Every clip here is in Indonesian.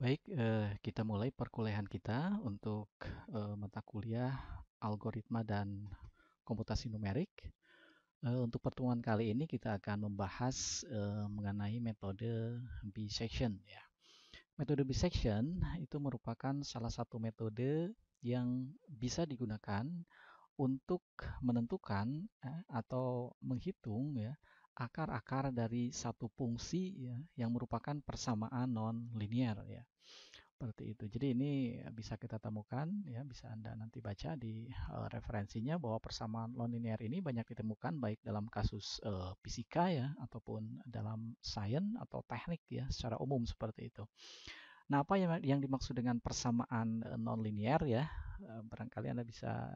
Baik, eh, kita mulai perkuliahan kita untuk eh, mata kuliah algoritma dan komputasi numerik. Eh, untuk pertemuan kali ini kita akan membahas eh, mengenai metode bisection. Ya. Metode bisection itu merupakan salah satu metode yang bisa digunakan untuk menentukan eh, atau menghitung ya akar-akar dari satu fungsi ya, yang merupakan persamaan non-linear ya. Seperti itu. Jadi ini bisa kita temukan ya, bisa Anda nanti baca di uh, referensinya bahwa persamaan non-linear ini banyak ditemukan baik dalam kasus uh, fisika ya ataupun dalam sains atau teknik ya secara umum seperti itu. Nah, apa yang, yang dimaksud dengan persamaan eh, non-linear ya? Barangkali Anda bisa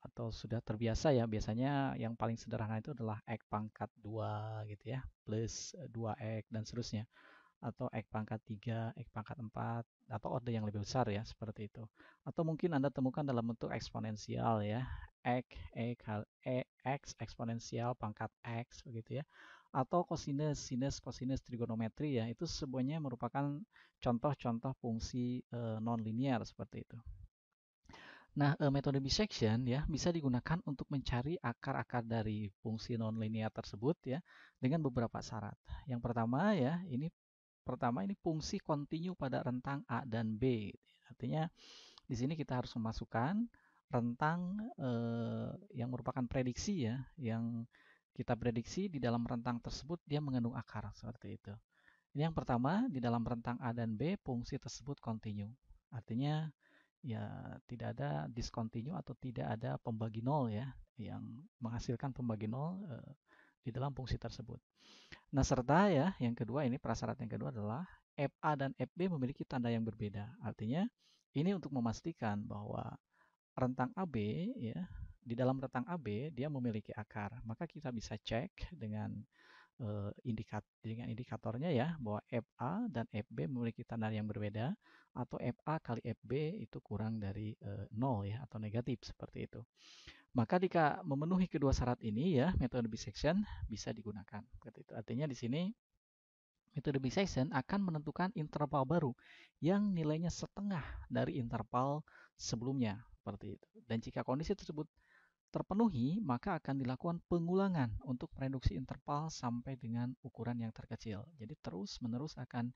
atau sudah terbiasa ya biasanya yang paling sederhana itu adalah x pangkat 2 gitu ya plus 2x dan seterusnya atau x pangkat 3, x pangkat 4 atau order yang lebih besar ya seperti itu atau mungkin Anda temukan dalam bentuk eksponensial ya x, e, e x eksponensial pangkat x begitu ya atau kosinus, sinus, kosinus trigonometri ya itu semuanya merupakan contoh-contoh fungsi e, nonlinear seperti itu Nah, eh, metode bisection ya bisa digunakan untuk mencari akar-akar dari fungsi nonlinear tersebut ya dengan beberapa syarat. Yang pertama ya, ini pertama ini fungsi kontinu pada rentang A dan B. Artinya di sini kita harus memasukkan rentang e, yang merupakan prediksi ya, yang kita prediksi di dalam rentang tersebut dia mengandung akar seperti itu. Ini yang pertama, di dalam rentang A dan B fungsi tersebut kontinu. Artinya ya tidak ada discontinue atau tidak ada pembagi nol ya yang menghasilkan pembagi nol e, di dalam fungsi tersebut. Nah, serta ya yang kedua ini prasyarat yang kedua adalah FA dan FB memiliki tanda yang berbeda. Artinya ini untuk memastikan bahwa rentang AB ya di dalam rentang AB dia memiliki akar. Maka kita bisa cek dengan uh, eh, dengan indikatornya ya bahwa FA dan FB memiliki standar yang berbeda atau FA kali FB itu kurang dari eh, nol ya atau negatif seperti itu. Maka jika memenuhi kedua syarat ini ya metode bisection bisa digunakan. Itu artinya di sini metode bisection akan menentukan interval baru yang nilainya setengah dari interval sebelumnya seperti itu. Dan jika kondisi tersebut terpenuhi, maka akan dilakukan pengulangan untuk mereduksi interval sampai dengan ukuran yang terkecil. Jadi terus-menerus akan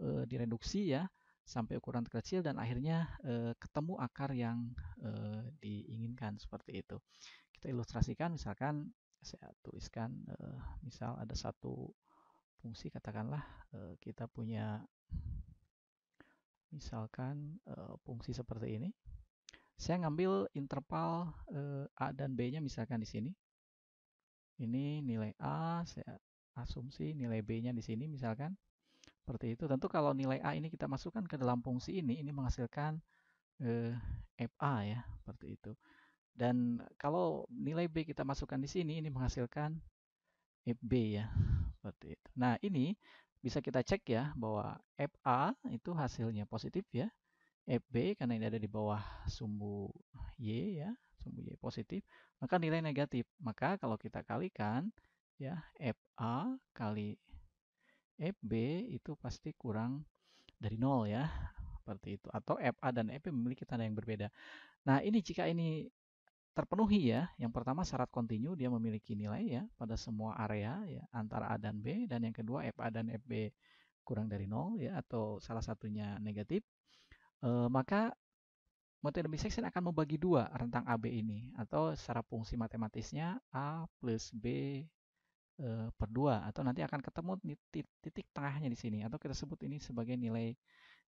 e, direduksi ya sampai ukuran terkecil dan akhirnya e, ketemu akar yang e, diinginkan seperti itu. Kita ilustrasikan misalkan saya tuliskan e, misal ada satu fungsi katakanlah e, kita punya misalkan e, fungsi seperti ini saya ngambil interval uh, A dan B-nya misalkan di sini. Ini nilai A, saya asumsi nilai B-nya di sini misalkan. Seperti itu. Tentu kalau nilai A ini kita masukkan ke dalam fungsi ini, ini menghasilkan uh, eh, FA ya, seperti itu. Dan kalau nilai B kita masukkan di sini, ini menghasilkan FB ya, seperti itu. Nah, ini bisa kita cek ya bahwa FA itu hasilnya positif ya. FB karena ini ada di bawah sumbu Y ya, sumbu Y positif, maka nilai negatif. Maka kalau kita kalikan ya FA kali FB itu pasti kurang dari nol ya. Seperti itu atau FA dan FB memiliki tanda yang berbeda. Nah, ini jika ini terpenuhi ya. Yang pertama syarat kontinu dia memiliki nilai ya pada semua area ya antara A dan B dan yang kedua FA dan FB kurang dari nol ya atau salah satunya negatif E, maka metode section akan membagi dua rentang AB ini atau secara fungsi matematisnya A plus B e, per 2 atau nanti akan ketemu titik, titik tengahnya di sini atau kita sebut ini sebagai nilai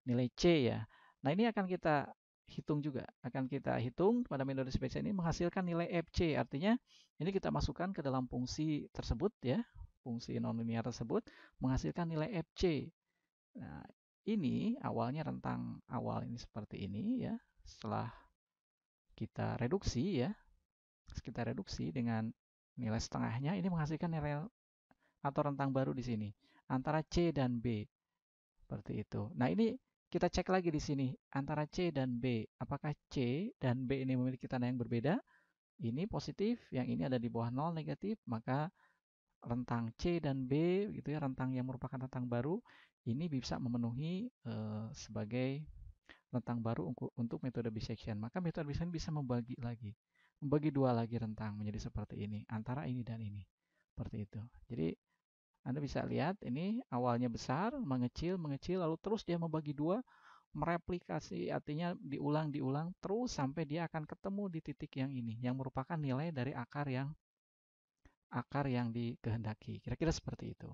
nilai C ya. Nah, ini akan kita hitung juga. Akan kita hitung pada metode spesies ini menghasilkan nilai FC. Artinya ini kita masukkan ke dalam fungsi tersebut ya. Fungsi nonlinear tersebut menghasilkan nilai FC. Nah, ini awalnya rentang awal ini seperti ini ya. Setelah kita reduksi ya, kita reduksi dengan nilai setengahnya ini menghasilkan nilai atau rentang baru di sini antara C dan B. Seperti itu. Nah, ini kita cek lagi di sini antara C dan B. Apakah C dan B ini memiliki tanda yang berbeda? Ini positif, yang ini ada di bawah 0 negatif, maka rentang C dan B gitu ya, rentang yang merupakan rentang baru ini bisa memenuhi uh, sebagai rentang baru untuk metode bisection. Maka metode bisection bisa membagi lagi, membagi dua lagi rentang menjadi seperti ini, antara ini dan ini. Seperti itu. Jadi Anda bisa lihat ini awalnya besar, mengecil, mengecil, lalu terus dia membagi dua, mereplikasi, artinya diulang, diulang, terus sampai dia akan ketemu di titik yang ini, yang merupakan nilai dari akar yang akar yang dikehendaki. Kira-kira seperti itu.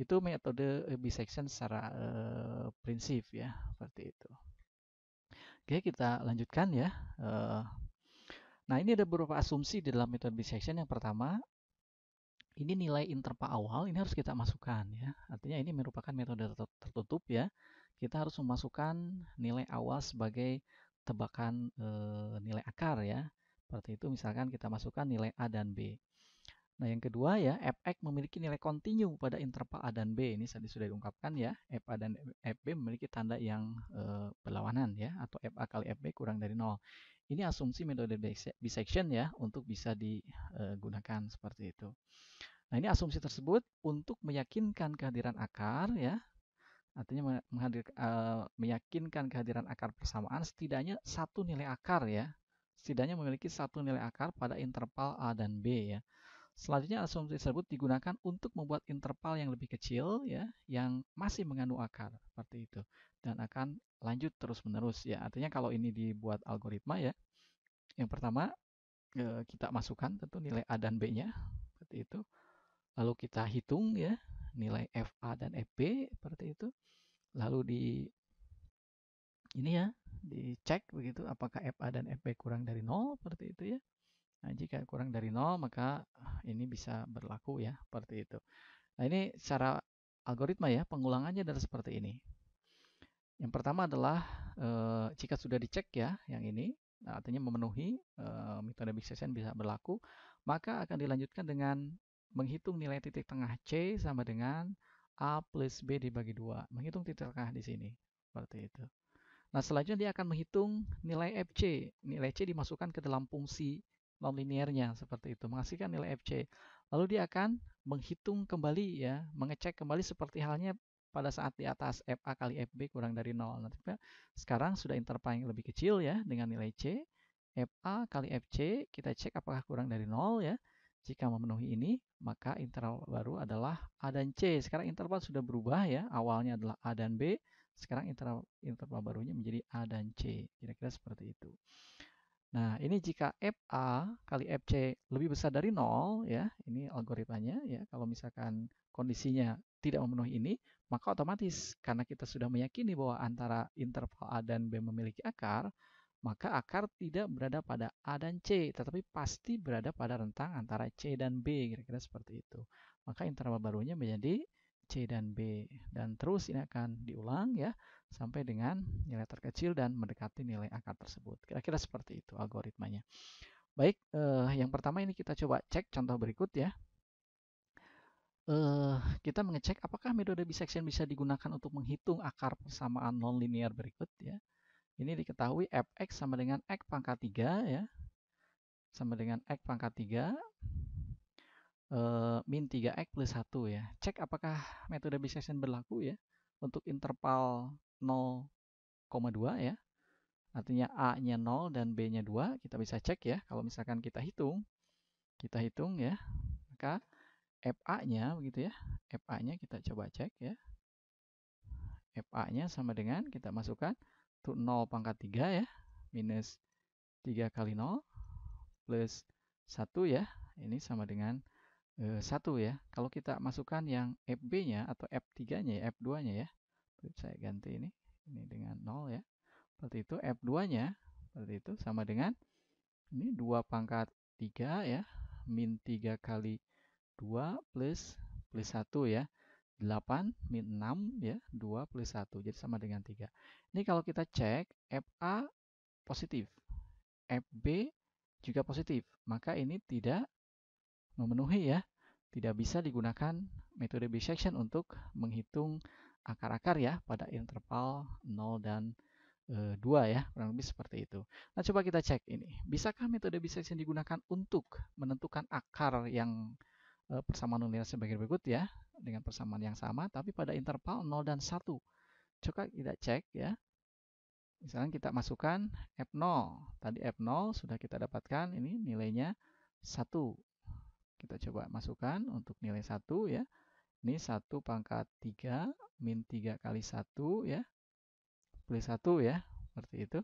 Itu metode eh, bisection secara uh, prinsip ya, seperti itu. Oke, kita lanjutkan ya. Uh, nah, ini ada beberapa asumsi di dalam metode bisection. Yang pertama, ini nilai interval awal ini harus kita masukkan ya. Artinya ini merupakan metode tertutup ya. Kita harus memasukkan nilai awal sebagai tebakan e, nilai akar ya. Seperti itu misalkan kita masukkan nilai A dan B. Nah, yang kedua ya, Fx memiliki nilai kontinu pada interval A dan B. Ini tadi sudah diungkapkan ya, Fa dan Fb memiliki tanda yang e, berlawanan ya, atau Fa kali Fb kurang dari nol. Ini asumsi metode bisection ya, untuk bisa digunakan eh, seperti itu. Nah, ini asumsi tersebut untuk meyakinkan kehadiran akar ya, artinya menghadir, e, meyakinkan kehadiran akar persamaan setidaknya satu nilai akar ya setidaknya memiliki satu nilai akar pada interval A dan B ya Selanjutnya asumsi tersebut digunakan untuk membuat interval yang lebih kecil ya, yang masih mengandung akar seperti itu dan akan lanjut terus-menerus ya. Artinya kalau ini dibuat algoritma ya, yang pertama eh, kita masukkan tentu nilai A dan B-nya seperti itu. Lalu kita hitung ya nilai a dan f b seperti itu. Lalu di ini ya dicek begitu apakah f a dan f b kurang dari nol seperti itu ya. Nah, jika kurang dari 0 maka ah, ini bisa berlaku ya, seperti itu. Nah, ini secara algoritma ya, pengulangannya adalah seperti ini. Yang pertama adalah e, jika sudah dicek ya, yang ini nah, artinya memenuhi e, metode Big Session bisa berlaku, maka akan dilanjutkan dengan menghitung nilai titik tengah C sama dengan A plus B dibagi dua. Menghitung titik tengah di sini, seperti itu. Nah, selanjutnya dia akan menghitung nilai FC. Nilai C dimasukkan ke dalam fungsi nonliniernya seperti itu, menghasilkan nilai FC. Lalu dia akan menghitung kembali ya, mengecek kembali seperti halnya pada saat di atas FA kali FB kurang dari nol Nanti sekarang sudah interval yang lebih kecil ya dengan nilai C. FA kali FC kita cek apakah kurang dari nol ya. Jika memenuhi ini, maka interval baru adalah A dan C. Sekarang interval sudah berubah ya. Awalnya adalah A dan B. Sekarang interval, interval barunya menjadi A dan C. Kira-kira seperti itu. Nah, ini jika FA kali FC lebih besar dari 0 ya, ini algoritmanya ya. Kalau misalkan kondisinya tidak memenuhi ini, maka otomatis karena kita sudah meyakini bahwa antara interval A dan B memiliki akar, maka akar tidak berada pada A dan C, tetapi pasti berada pada rentang antara C dan B, kira-kira seperti itu. Maka interval barunya menjadi C dan B dan terus ini akan diulang ya sampai dengan nilai terkecil dan mendekati nilai akar tersebut. Kira-kira seperti itu algoritmanya. Baik, eh, yang pertama ini kita coba cek contoh berikut ya. Eh, kita mengecek apakah metode bisection bisa digunakan untuk menghitung akar persamaan nonlinear berikut ya. Ini diketahui fx sama dengan x pangkat 3 ya. Sama dengan x pangkat 3 uh, min 3x plus 1 ya. Cek apakah metode bisection berlaku ya untuk interval 0,2 ya. Artinya A-nya 0 dan B-nya 2. Kita bisa cek ya. Kalau misalkan kita hitung, kita hitung ya. Maka FA-nya begitu ya. FA-nya kita coba cek ya. FA-nya sama dengan kita masukkan untuk 0 pangkat 3 ya. Minus 3 kali 0 plus 1 ya. Ini sama dengan satu 1 ya. Kalau kita masukkan yang FB-nya atau F3-nya ya, F2-nya ya. saya ganti ini, ini dengan 0 ya. Seperti itu F2-nya, seperti itu sama dengan ini 2 pangkat 3 ya, min 3 kali 2 plus plus 1 ya. 8 min 6 ya, 2 plus 1. Jadi sama dengan 3. Ini kalau kita cek FA positif, FB juga positif. Maka ini tidak memenuhi ya, tidak bisa digunakan metode bisection untuk menghitung akar-akar ya pada interval 0 dan 2 eh, ya, kurang lebih seperti itu. Nah, coba kita cek ini. Bisakah metode bisection digunakan untuk menentukan akar yang eh, persamaan linear sebagai berikut ya, dengan persamaan yang sama tapi pada interval 0 dan 1. Coba kita cek ya. Misalnya kita masukkan F0. Tadi F0 sudah kita dapatkan ini nilainya 1 kita coba masukkan untuk nilai 1 ya. Ini 1 pangkat 3 min 3 kali 1 ya. Plus 1 ya, seperti itu.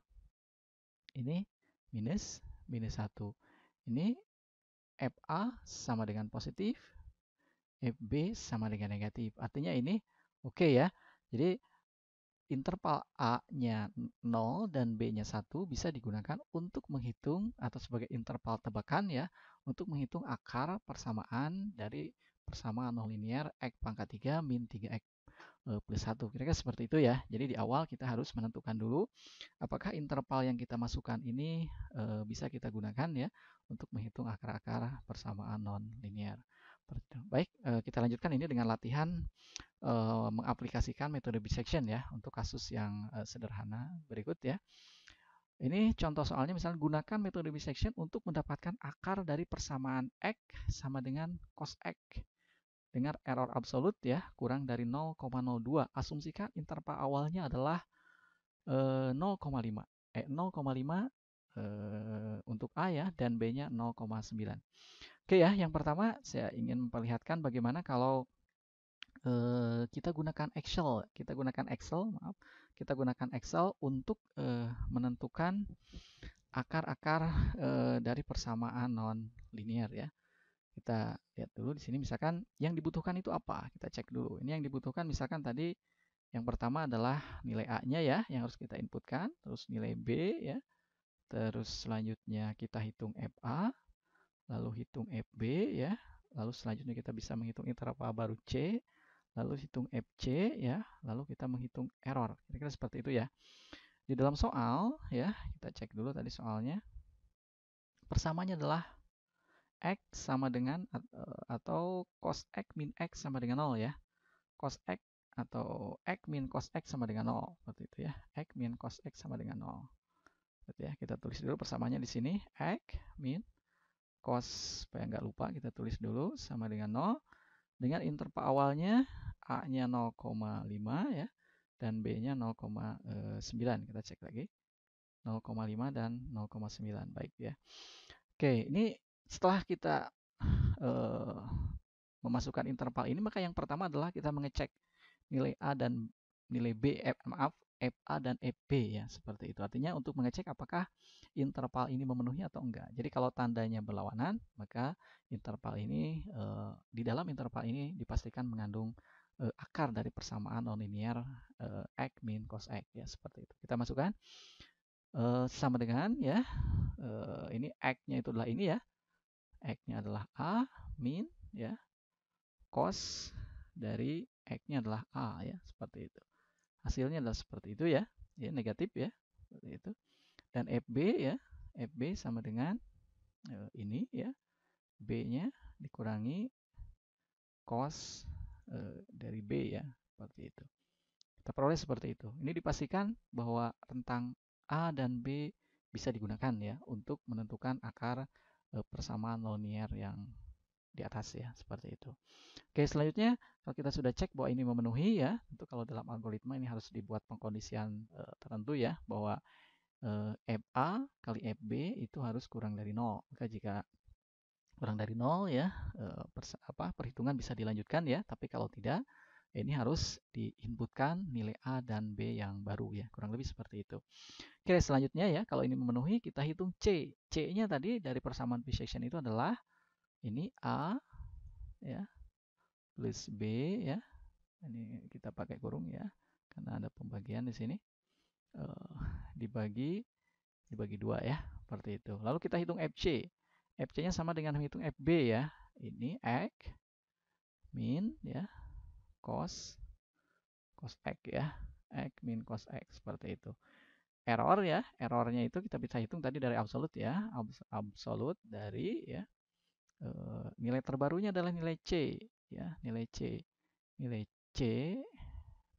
Ini minus minus 1. Ini FA sama dengan positif, FB sama dengan negatif. Artinya ini oke okay ya. Jadi interval A-nya 0 dan B-nya 1 bisa digunakan untuk menghitung atau sebagai interval tebakan ya, untuk menghitung akar persamaan dari persamaan nonlinier X pangkat 3 min 3X e, plus 1. Kira-kira seperti itu ya. Jadi di awal kita harus menentukan dulu apakah interval yang kita masukkan ini e, bisa kita gunakan ya untuk menghitung akar-akar persamaan nonlinier. Baik, eh, kita lanjutkan ini dengan latihan eh, mengaplikasikan metode bisection ya untuk kasus yang eh, sederhana berikut ya. Ini contoh soalnya misalnya gunakan metode bisection untuk mendapatkan akar dari persamaan x sama dengan cos x. dengan error absolut ya, kurang dari 0,02. Asumsikan interval awalnya adalah 0,5. Eh 0,5 untuk A ya dan B-nya 0,9. Oke ya, yang pertama saya ingin memperlihatkan bagaimana kalau eh, kita gunakan Excel, kita gunakan Excel, maaf, kita gunakan Excel untuk eh, menentukan akar-akar eh, dari persamaan non linear ya. Kita lihat dulu di sini misalkan yang dibutuhkan itu apa? Kita cek dulu. Ini yang dibutuhkan misalkan tadi yang pertama adalah nilai A-nya ya yang harus kita inputkan, terus nilai B ya. Terus selanjutnya kita hitung FA, lalu hitung FB ya. Lalu selanjutnya kita bisa menghitung interval baru C, lalu hitung FC ya, lalu kita menghitung error. Kira-kira seperti itu ya. Di dalam soal ya, kita cek dulu tadi soalnya. Persamaannya adalah X sama dengan eh, atau cos X min X sama dengan 0 ya. Cos X atau X min cos X sama dengan 0. Seperti itu ya. X min cos X sama dengan 0. Seperti ya. Kita tulis dulu persamaannya di sini. X min cos supaya nggak lupa kita tulis dulu sama dengan 0 dengan interval awalnya A-nya 0,5 ya dan B-nya 0,9 kita cek lagi 0,5 dan 0,9 baik ya Oke ini setelah kita uh, memasukkan interval ini maka yang pertama adalah kita mengecek nilai A dan nilai B eh, maaf FA dan FB ya seperti itu. Artinya untuk mengecek apakah interval ini memenuhi atau enggak. Jadi kalau tandanya berlawanan maka interval ini e, di dalam interval ini dipastikan mengandung e, akar dari persamaan nonlinear e, x min cos x ya seperti itu. Kita masukkan e, sama dengan ya e, ini x-nya itu adalah ini ya. X-nya adalah A min ya cos dari X-nya adalah A ya, seperti itu hasilnya adalah seperti itu ya ya negatif ya seperti itu dan FB ya FB sama dengan uh, ini ya B-nya dikurangi cos uh, dari B ya seperti itu kita peroleh seperti itu ini dipastikan bahwa rentang A dan B bisa digunakan ya untuk menentukan akar eh, persamaan linear yang di atas ya seperti itu. Oke selanjutnya kalau kita sudah cek bahwa ini memenuhi ya itu kalau dalam algoritma ini harus dibuat pengkondisian e, tertentu ya bahwa e, eh, FA kali FB itu harus kurang dari nol. Maka jika kurang dari nol ya e, eh, pers, apa perhitungan bisa dilanjutkan ya tapi kalau tidak ya ini harus diinputkan nilai A dan B yang baru ya, kurang lebih seperti itu. Oke, selanjutnya ya, kalau ini memenuhi kita hitung C. C-nya tadi dari persamaan p itu adalah ini A ya plus B ya ini kita pakai kurung ya karena ada pembagian di sini e, dibagi dibagi dua ya seperti itu lalu kita hitung FC FC nya sama dengan hitung FB ya ini X min ya cos cos X ya X min cos X seperti itu error ya errornya itu kita bisa hitung tadi dari absolut ya absolut dari ya nilai terbarunya adalah nilai C ya nilai C nilai C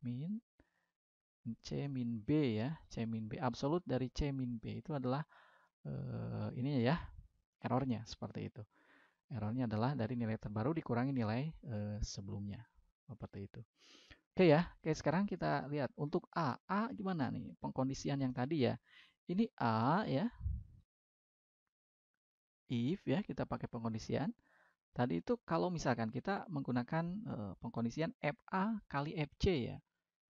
min C min B ya C min B absolut dari C min B itu adalah e, ininya ya errornya seperti itu errornya adalah dari nilai terbaru dikurangi nilai e, sebelumnya seperti itu Oke ya, oke sekarang kita lihat untuk A. A gimana nih pengkondisian yang tadi ya. Ini A ya, if ya kita pakai pengkondisian tadi itu kalau misalkan kita menggunakan e, pengkondisian FA kali FC ya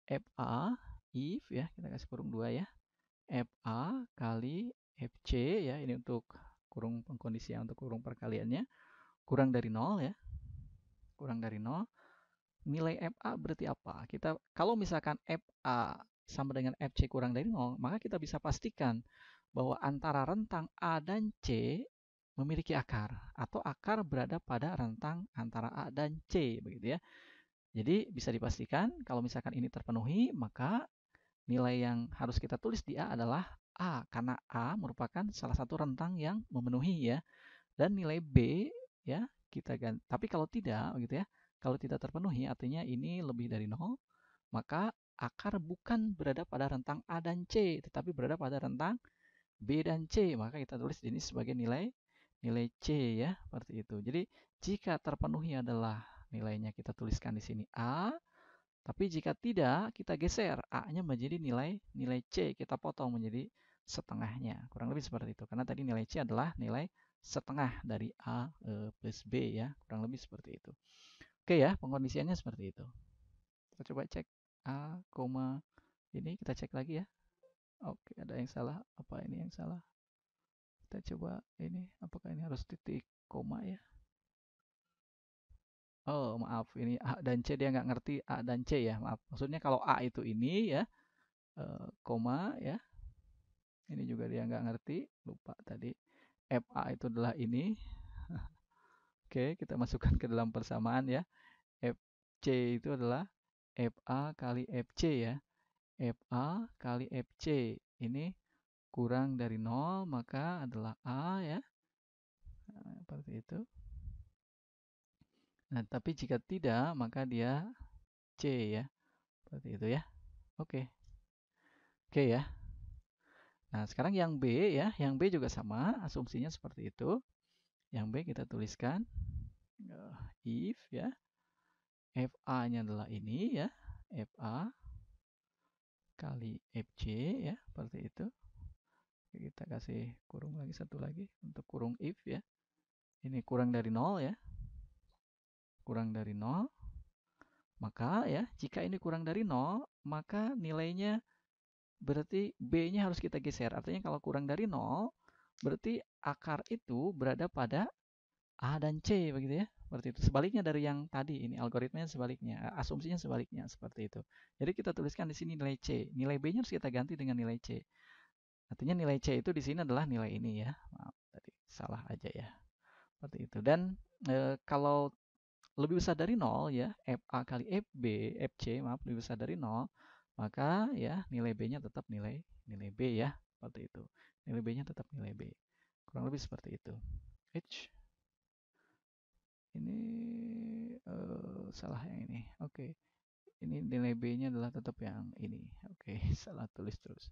FA if ya kita kasih kurung dua ya FA kali FC ya ini untuk kurung pengkondisian untuk kurung perkaliannya kurang dari nol ya kurang dari nol nilai FA berarti apa kita kalau misalkan FA sama dengan FC kurang dari nol maka kita bisa pastikan bahwa antara rentang A dan C memiliki akar atau akar berada pada rentang antara A dan C begitu ya. Jadi bisa dipastikan kalau misalkan ini terpenuhi maka nilai yang harus kita tulis di A adalah A karena A merupakan salah satu rentang yang memenuhi ya. Dan nilai B ya kita ganti. Tapi kalau tidak begitu ya, kalau tidak terpenuhi artinya ini lebih dari nol maka akar bukan berada pada rentang A dan C tetapi berada pada rentang B dan C maka kita tulis ini sebagai nilai nilai C ya, seperti itu. Jadi jika terpenuhi adalah nilainya kita tuliskan di sini A, tapi jika tidak kita geser A-nya menjadi nilai nilai C, kita potong menjadi setengahnya. Kurang lebih seperti itu. Karena tadi nilai C adalah nilai setengah dari A e, plus B ya, kurang lebih seperti itu. Oke ya, pengkondisiannya seperti itu. Kita coba cek A, koma ini kita cek lagi ya. Oke, ada yang salah. Apa ini yang salah? kita coba ini apakah ini harus titik koma ya oh maaf ini A dan C dia nggak ngerti A dan C ya maaf maksudnya kalau A itu ini ya e, koma ya ini juga dia nggak ngerti lupa tadi FA itu adalah ini Oke kita masukkan ke dalam persamaan ya FC itu adalah FA kali FC ya FA kali FC ini kurang dari 0 maka adalah A ya. Nah, seperti itu. Nah, tapi jika tidak maka dia C ya. Seperti itu ya. Oke. Oke ya. Nah, sekarang yang B ya, yang B juga sama, asumsinya seperti itu. Yang B kita tuliskan eh, if ya. FA-nya adalah ini ya, FA kali FC ya, seperti itu kita kasih kurung lagi satu lagi untuk kurung if ya ini kurang dari nol ya kurang dari nol maka ya jika ini kurang dari nol maka nilainya berarti b-nya harus kita geser artinya kalau kurang dari nol berarti akar itu berada pada a dan c begitu ya seperti itu sebaliknya dari yang tadi ini algoritmanya sebaliknya asumsinya sebaliknya seperti itu jadi kita tuliskan di sini nilai c nilai b-nya harus kita ganti dengan nilai c Artinya nilai C itu di sini adalah nilai ini ya. Maaf, tadi salah aja ya. Seperti itu. Dan e, kalau lebih besar dari nol ya, FA kali FB, FC maaf lebih besar dari nol maka ya nilai B-nya tetap nilai nilai B ya. Seperti itu. Nilai B-nya tetap nilai B. Kurang lebih seperti itu. H ini e, salah yang ini. Oke. Okay. Ini nilai B-nya adalah tetap yang ini. Oke, okay. salah tulis terus.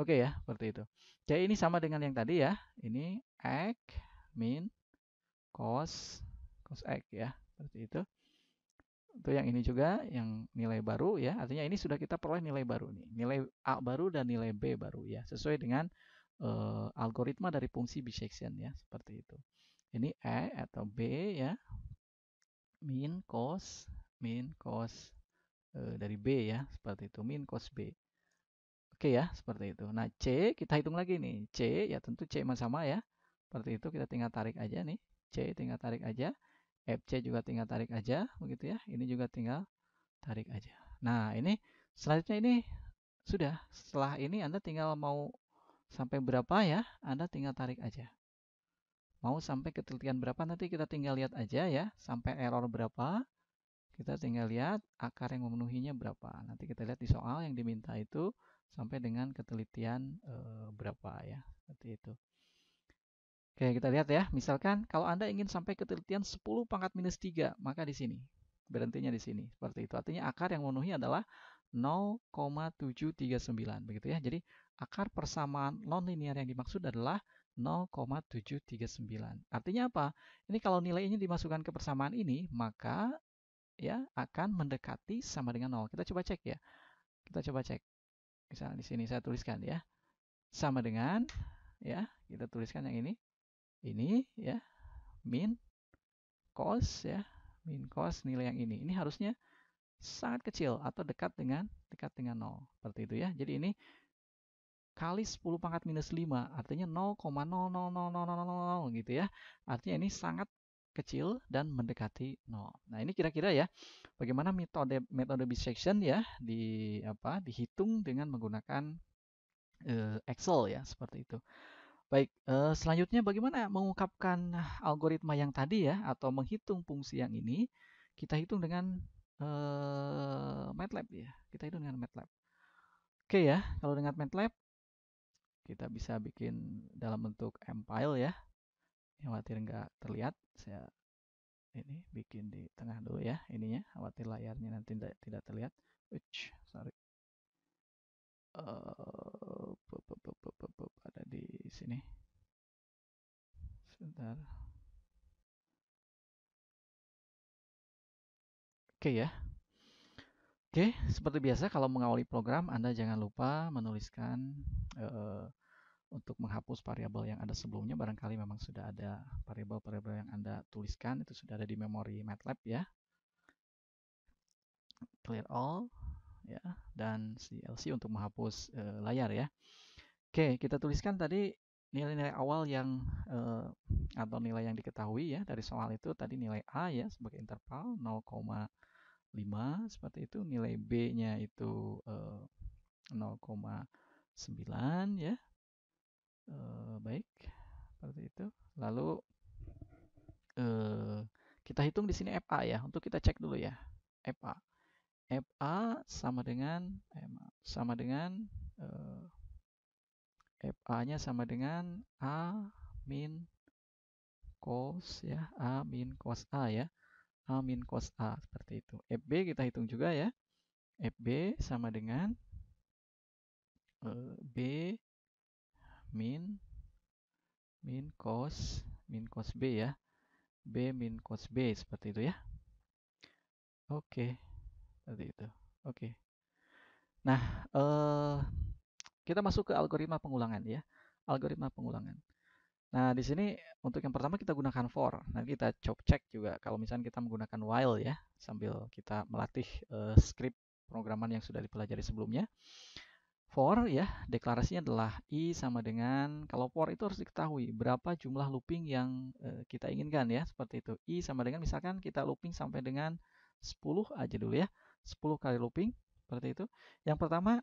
Oke ya, seperti itu. Jadi ini sama dengan yang tadi ya. Ini x min cos cos x ya, seperti itu. Itu yang ini juga yang nilai baru ya. Artinya ini sudah kita peroleh nilai baru nih. Nilai A baru dan nilai B baru ya, sesuai dengan uh, algoritma dari fungsi bisection ya, seperti itu. Ini E atau B ya. Min cos min cos e, dari B ya, seperti itu. Min cos B. Oke ya, seperti itu. Nah, C kita hitung lagi nih. C ya tentu C sama ya. Seperti itu kita tinggal tarik aja nih. C tinggal tarik aja. FC juga tinggal tarik aja begitu ya. Ini juga tinggal tarik aja. Nah, ini selanjutnya ini sudah setelah ini Anda tinggal mau sampai berapa ya? Anda tinggal tarik aja. Mau sampai ketelitian berapa nanti kita tinggal lihat aja ya, sampai error berapa. Kita tinggal lihat akar yang memenuhinya berapa. Nanti kita lihat di soal yang diminta itu sampai dengan ketelitian e, berapa ya seperti itu. Oke kita lihat ya misalkan kalau anda ingin sampai ketelitian 10 pangkat minus 3 maka di sini berhentinya di sini seperti itu artinya akar yang memenuhi adalah 0,739 begitu ya jadi akar persamaan nonlinear yang dimaksud adalah 0,739. Artinya apa? Ini kalau nilainya dimasukkan ke persamaan ini, maka ya akan mendekati sama dengan 0. Kita coba cek ya. Kita coba cek. Misal di sini saya tuliskan ya. Sama dengan ya, kita tuliskan yang ini. Ini ya, min cos ya, min cos nilai yang ini. Ini harusnya sangat kecil atau dekat dengan dekat dengan 0. Seperti itu ya. Jadi ini kali 10 pangkat minus 5 artinya 0,000000 gitu ya. Artinya ini sangat kecil dan mendekati nol. Nah, ini kira-kira ya bagaimana metode metode bisection ya di apa dihitung dengan menggunakan uh, Excel ya seperti itu. Baik, uh, selanjutnya bagaimana mengungkapkan algoritma yang tadi ya atau menghitung fungsi yang ini? Kita hitung dengan uh, MATLAB ya. Kita hitung dengan MATLAB. Oke ya, kalau dengan MATLAB kita bisa bikin dalam bentuk M ya khawatir nggak terlihat saya ini bikin di tengah dulu ya ininya khawatir layarnya nanti tidak, tidak terlihat which sorry eh, ada di sini sebentar oke ya oke seperti biasa kalau mengawali program anda jangan lupa menuliskan eh, untuk menghapus variabel yang ada sebelumnya barangkali memang sudah ada variabel-variabel yang Anda tuliskan itu sudah ada di memori MATLAB ya. Clear all ya dan CLC untuk menghapus e, layar ya. Oke, kita tuliskan tadi nilai-nilai awal yang e, atau nilai yang diketahui ya dari soal itu tadi nilai A ya sebagai interval 0,5 seperti itu, nilai B-nya itu e, eh, 0,9 ya e, baik, seperti itu. Lalu, e, kita hitung di sini FA ya, untuk kita cek dulu ya, FA. FA sama dengan ma sama dengan, e, eh, FA-nya sama dengan A min cos ya, A min cos A ya, A min cos A, seperti itu. FB kita hitung juga ya, FB sama dengan, B min min cos min cos B ya. B min cos B seperti itu ya. Oke. Okay. Seperti itu. Oke. Nah, uh, kita masuk ke algoritma pengulangan ya. Algoritma pengulangan. Nah, di sini untuk yang pertama kita gunakan for. Nanti kita coba cek juga kalau misalnya kita menggunakan while ya, sambil kita melatih uh, script programan yang sudah dipelajari sebelumnya for ya deklarasinya adalah i sama dengan kalau for itu harus diketahui berapa jumlah looping yang e, kita inginkan ya seperti itu i sama dengan misalkan kita looping sampai dengan 10 aja dulu ya 10 kali looping seperti itu yang pertama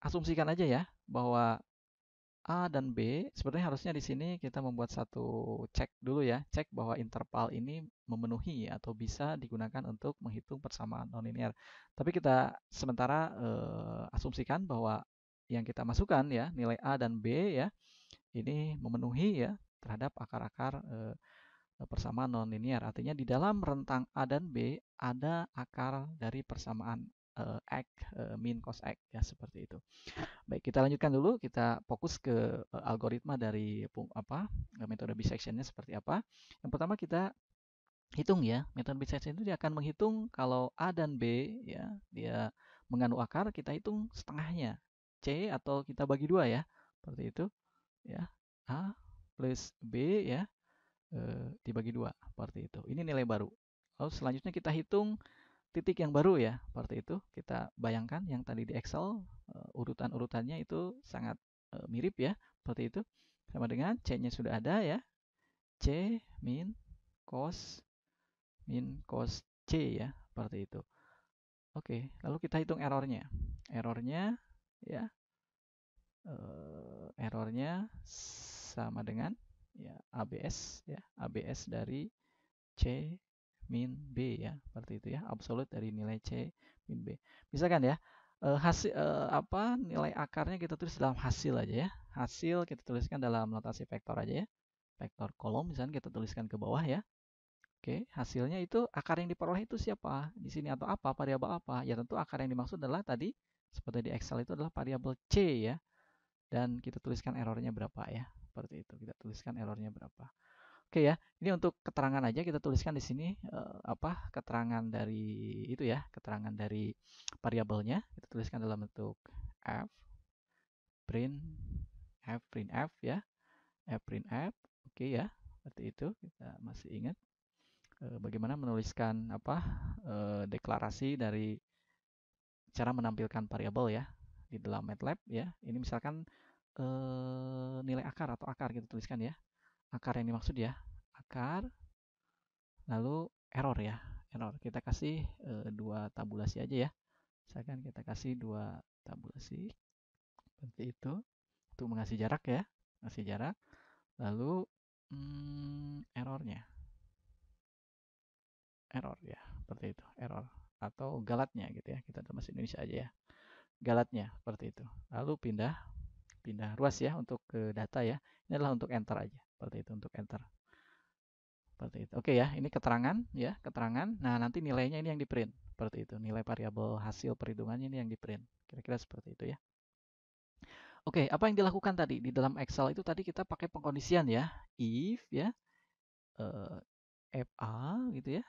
asumsikan aja ya bahwa a dan b sebenarnya harusnya di sini kita membuat satu cek dulu ya cek bahwa interval ini memenuhi atau bisa digunakan untuk menghitung persamaan nonlinear tapi kita sementara e, asumsikan bahwa yang kita masukkan ya, nilai A dan B ya, ini memenuhi ya terhadap akar-akar e, persamaan nonlinier Artinya di dalam rentang A dan B ada akar dari persamaan e, x e, min cos x ya seperti itu. Baik, kita lanjutkan dulu kita fokus ke algoritma dari apa metode bisectionnya seperti apa. Yang pertama kita hitung ya. Metode bisection itu dia akan menghitung kalau A dan B ya, dia mengandung akar kita hitung setengahnya C atau kita bagi dua ya seperti itu ya A plus B ya e, dibagi dua seperti itu ini nilai baru lalu selanjutnya kita hitung titik yang baru ya seperti itu kita bayangkan yang tadi di Excel e, eh, urutan urutannya itu sangat e, mirip ya seperti itu sama dengan C-nya sudah ada ya C min cos min cos C ya seperti itu Oke, lalu kita hitung errornya. Errornya ya uh, errornya sama dengan ya ABS ya ABS dari C min B ya seperti itu ya absolut dari nilai C min B bisa kan ya e, hasil e, apa nilai akarnya kita tulis dalam hasil aja ya hasil kita tuliskan dalam notasi vektor aja ya vektor kolom misalnya kita tuliskan ke bawah ya Oke, hasilnya itu akar yang diperoleh itu siapa? Di sini atau apa? Variabel apa? Ya tentu akar yang dimaksud adalah tadi seperti di Excel itu adalah variabel C ya. Dan kita tuliskan errornya berapa ya. Seperti itu. Kita tuliskan errornya berapa. Oke ya. Ini untuk keterangan aja kita tuliskan di sini eh, apa? keterangan dari itu ya, keterangan dari variabelnya kita tuliskan dalam bentuk f print f print f ya. f print f. Oke ya. Seperti itu. Kita masih ingat eh, bagaimana menuliskan apa eh, deklarasi dari cara menampilkan variabel ya di dalam MATLAB ya. Ini misalkan eh, nilai akar atau akar kita gitu, tuliskan ya. Akar yang dimaksud ya. Akar lalu error ya. Error. Kita kasih eh, dua tabulasi aja ya. Misalkan kita kasih dua tabulasi seperti itu untuk mengasih jarak ya. Ngasih jarak. Lalu hmm, errornya. Error ya, seperti itu, error atau galatnya gitu ya. Kita dalam di Indonesia aja ya. Galatnya seperti itu. Lalu pindah pindah ruas ya untuk ke data ya. Ini adalah untuk enter aja. Seperti itu untuk enter. Seperti itu. Oke ya, ini keterangan ya, keterangan. Nah, nanti nilainya ini yang di-print. Seperti itu. Nilai variabel hasil perhitungannya ini yang di-print. Kira-kira seperti itu ya. Oke, apa yang dilakukan tadi di dalam Excel itu tadi kita pakai pengkondisian ya, if ya, uh, eh, fa gitu ya,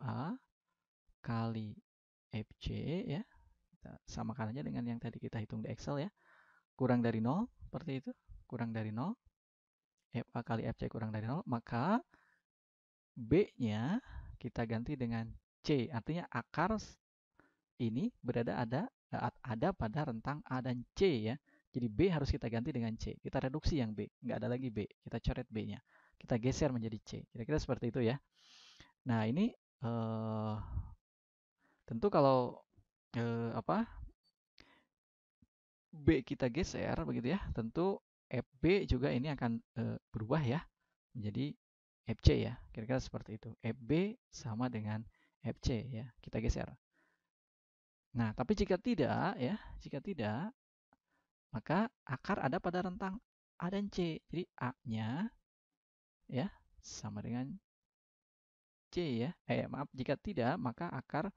fa kali FC ya. Kita samakan aja dengan yang tadi kita hitung di Excel ya. Kurang dari nol seperti itu. Kurang dari 0. FA kali FC kurang dari nol maka B-nya kita ganti dengan C. Artinya akar ini berada ada ada pada rentang A dan C ya. Jadi B harus kita ganti dengan C. Kita reduksi yang B. Nggak ada lagi B. Kita coret B-nya. Kita geser menjadi C. Kira-kira seperti itu ya. Nah ini uh, Tentu kalau eh, apa B kita geser begitu ya, tentu FB juga ini akan eh, berubah ya menjadi FC ya. Kira-kira seperti itu. FB sama dengan FC ya. Kita geser. Nah, tapi jika tidak ya, jika tidak maka akar ada pada rentang A dan C. Jadi A-nya ya sama dengan C ya. Eh maaf, jika tidak maka akar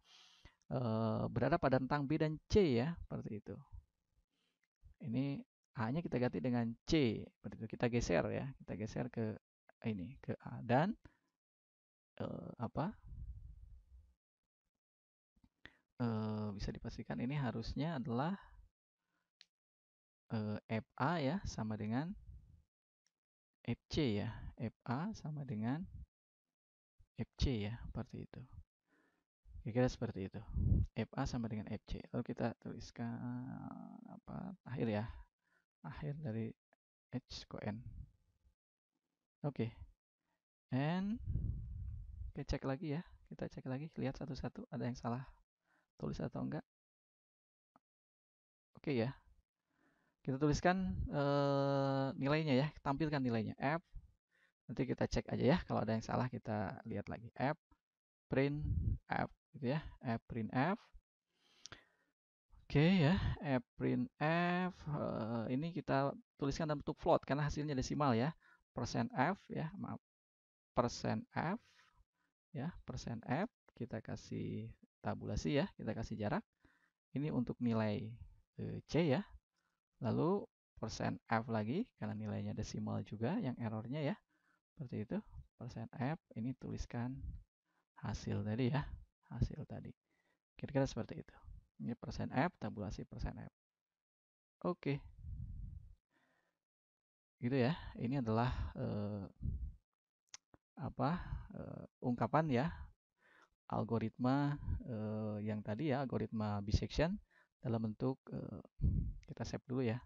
e, eh, berada pada rentang B dan C ya, seperti itu. Ini A-nya kita ganti dengan C, seperti itu. Kita geser ya, kita geser ke ini ke A dan e, apa? E, bisa dipastikan ini harusnya adalah e, FA ya sama dengan FC ya, FA sama dengan FC ya, seperti itu kira-kira seperti itu FA sama dengan FC lalu kita tuliskan apa akhir ya akhir dari H ke N oke okay. N kita cek lagi ya kita cek lagi lihat satu-satu ada yang salah tulis atau enggak oke okay ya kita tuliskan e, nilainya ya tampilkan nilainya F nanti kita cek aja ya kalau ada yang salah kita lihat lagi F print F gitu ya print f Oke okay, ya, F print F uh, ini kita tuliskan dalam bentuk float karena hasilnya desimal ya. Persen %f ya, maaf. Persen %f ya, persen %f kita kasih tabulasi ya, kita kasih jarak. Ini untuk nilai eh, C ya. Lalu persen %f lagi karena nilainya desimal juga yang errornya ya. Seperti itu. Persen %f ini tuliskan hasil tadi ya hasil tadi. Kira-kira seperti itu. Ini persen F, tabulasi persen F. Oke. Okay. Gitu ya. Ini adalah eh, apa eh, ungkapan ya algoritma eh, yang tadi ya algoritma bisection dalam bentuk eh, kita save dulu ya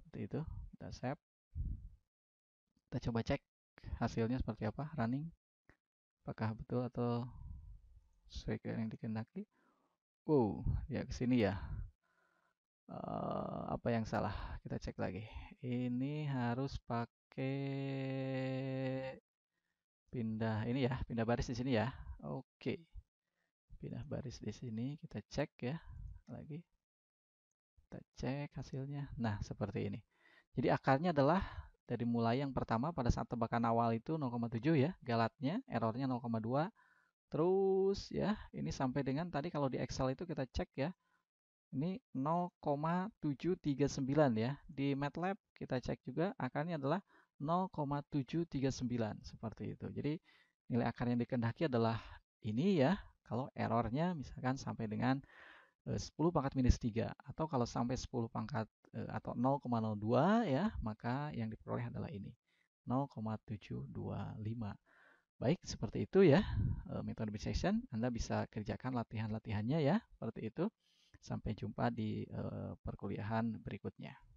seperti itu kita save kita coba cek hasilnya seperti apa running apakah betul atau sesuai yang dikendaki wow ya ke sini ya uh, apa yang salah kita cek lagi ini harus pakai pindah ini ya pindah baris di sini ya oke pindah baris di sini kita cek ya lagi kita cek hasilnya nah seperti ini jadi akarnya adalah dari mulai yang pertama pada saat tebakan awal itu 0,7 ya galatnya errornya 0,2 Terus ya, ini sampai dengan tadi kalau di Excel itu kita cek ya. Ini 0,739 ya. Di MATLAB kita cek juga akarnya adalah 0,739 seperti itu. Jadi nilai akar yang dikendaki adalah ini ya. Kalau errornya misalkan sampai dengan 10 eh, pangkat minus 3 atau kalau sampai 10 pangkat eh, atau 0,02 ya maka yang diperoleh adalah ini 0,725 Baik, seperti itu ya eh, metode session. Anda bisa kerjakan latihan-latihannya ya, seperti itu. Sampai jumpa di eh, perkuliahan berikutnya.